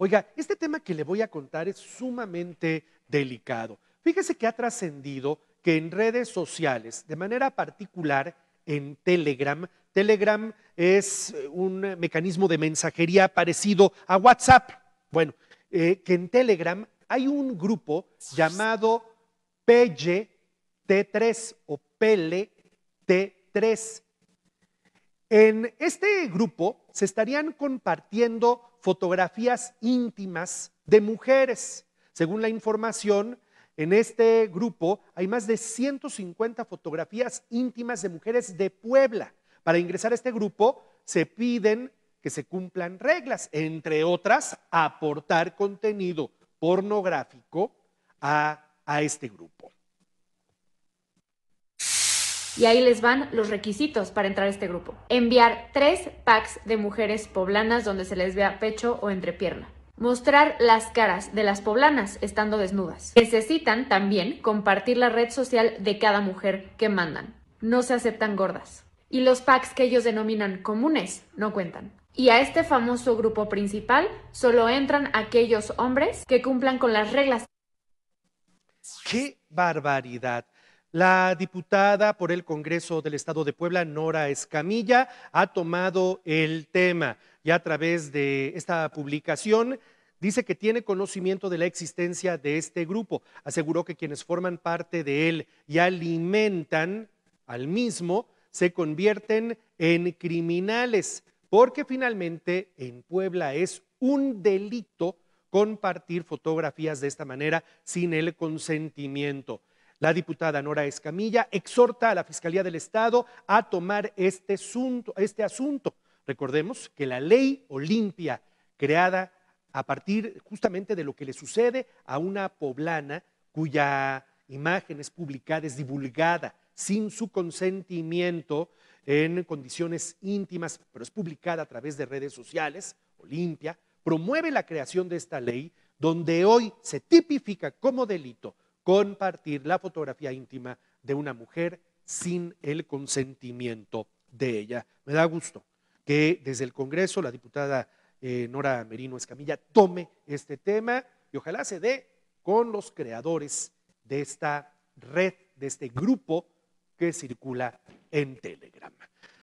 Oiga, este tema que le voy a contar es sumamente delicado. Fíjese que ha trascendido que en redes sociales, de manera particular en Telegram, Telegram es eh, un mecanismo de mensajería parecido a WhatsApp. Bueno, eh, que en Telegram hay un grupo llamado PLT3 o PLT3. En este grupo se estarían compartiendo fotografías íntimas de mujeres. Según la información, en este grupo hay más de 150 fotografías íntimas de mujeres de Puebla. Para ingresar a este grupo se piden que se cumplan reglas, entre otras, aportar contenido pornográfico a, a este grupo. Y ahí les van los requisitos para entrar a este grupo. Enviar tres packs de mujeres poblanas donde se les vea pecho o entrepierna. Mostrar las caras de las poblanas estando desnudas. Necesitan también compartir la red social de cada mujer que mandan. No se aceptan gordas. Y los packs que ellos denominan comunes no cuentan. Y a este famoso grupo principal solo entran aquellos hombres que cumplan con las reglas. ¡Qué barbaridad! La diputada por el Congreso del Estado de Puebla, Nora Escamilla, ha tomado el tema y a través de esta publicación dice que tiene conocimiento de la existencia de este grupo. Aseguró que quienes forman parte de él y alimentan al mismo se convierten en criminales, porque finalmente en Puebla es un delito compartir fotografías de esta manera sin el consentimiento. La diputada Nora Escamilla exhorta a la Fiscalía del Estado a tomar este, este asunto, Recordemos que la ley Olimpia, creada a partir justamente de lo que le sucede a una poblana cuya imagen es publicada, es divulgada sin su consentimiento en condiciones íntimas, pero es publicada a través de redes sociales, Olimpia, promueve la creación de esta ley donde hoy se tipifica como delito compartir la fotografía íntima de una mujer sin el consentimiento de ella. Me da gusto que desde el Congreso la diputada eh, Nora Merino Escamilla tome este tema y ojalá se dé con los creadores de esta red, de este grupo que circula en Telegram.